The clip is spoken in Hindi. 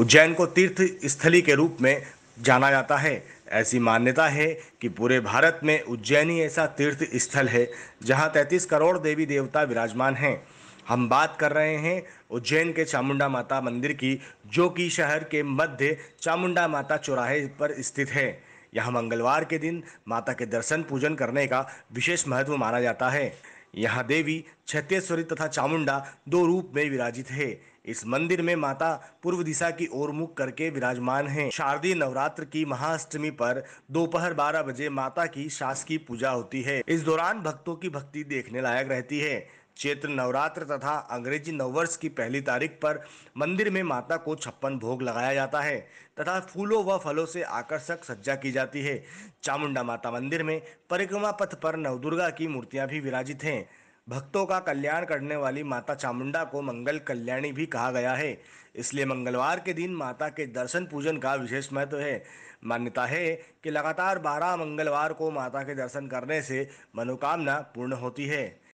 उज्जैन को तीर्थ स्थली के रूप में जाना जाता है ऐसी मान्यता है कि पूरे भारत में उज्जैन ही ऐसा तीर्थ स्थल है जहां 33 करोड़ देवी देवता विराजमान हैं हम बात कर रहे हैं उज्जैन के चामुंडा माता मंदिर की जो कि शहर के मध्य चामुंडा माता चौराहे पर स्थित है यहाँ मंगलवार के दिन माता के दर्शन पूजन करने का विशेष महत्व माना जाता है यहाँ देवी छतेश्वरी तथा चामुंडा दो रूप में विराजित है इस मंदिर में माता पूर्व दिशा की ओर मुख करके विराजमान हैं। शारदीय नवरात्र की महाअष्टमी पर दोपहर 12 बजे माता की शासकीय पूजा होती है इस दौरान भक्तों की भक्ति देखने लायक रहती है चैत्र नवरात्र तथा अंग्रेजी नववर्ष की पहली तारीख पर मंदिर में माता को छप्पन भोग लगाया जाता है तथा फूलों व फलों से आकर्षक सज्जा की जाती है चामुंडा माता मंदिर में परिक्रमा पथ पर नवदुर्गा की मूर्तियां भी विराजित हैं भक्तों का कल्याण करने वाली माता चामुंडा को मंगल कल्याणी भी कहा गया है इसलिए मंगलवार के दिन माता के दर्शन पूजन का विशेष महत्व है मान्यता है कि लगातार बारह मंगलवार को माता के दर्शन करने से मनोकामना पूर्ण होती है